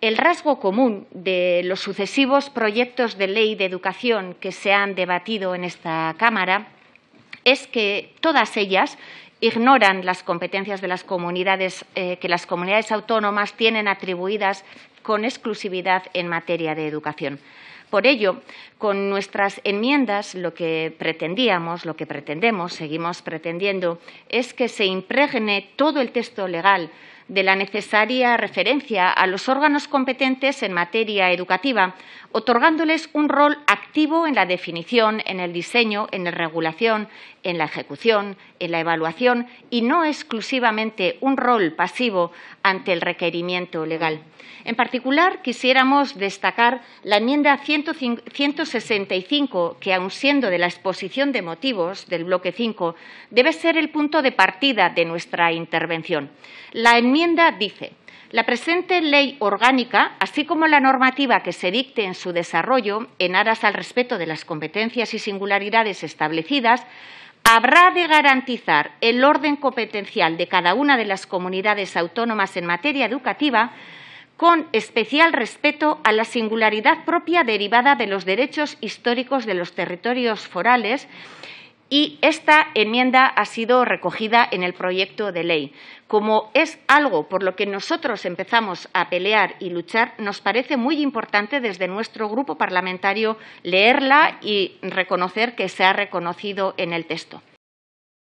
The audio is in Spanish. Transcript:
El rasgo común de los sucesivos proyectos de ley de educación que se han debatido en esta Cámara es que todas ellas ignoran las competencias de las comunidades eh, que las comunidades autónomas tienen atribuidas con exclusividad en materia de educación. Por ello, con nuestras enmiendas lo que pretendíamos, lo que pretendemos, seguimos pretendiendo, es que se impregne todo el texto legal de la necesaria referencia a los órganos competentes en materia educativa, otorgándoles un rol activo en la definición, en el diseño, en la regulación, en la ejecución, en la evaluación y no exclusivamente un rol pasivo ante el requerimiento legal. En particular, quisiéramos destacar la enmienda 165, que, aun siendo de la exposición de motivos del bloque 5, debe ser el punto de partida de nuestra intervención. La enmienda dice, la presente ley orgánica, así como la normativa que se dicte en su desarrollo en aras al respeto de las competencias y singularidades establecidas, habrá de garantizar el orden competencial de cada una de las comunidades autónomas en materia educativa con especial respeto a la singularidad propia derivada de los derechos históricos de los territorios forales y esta enmienda ha sido recogida en el proyecto de ley. Como es algo por lo que nosotros empezamos a pelear y luchar, nos parece muy importante desde nuestro grupo parlamentario leerla y reconocer que se ha reconocido en el texto.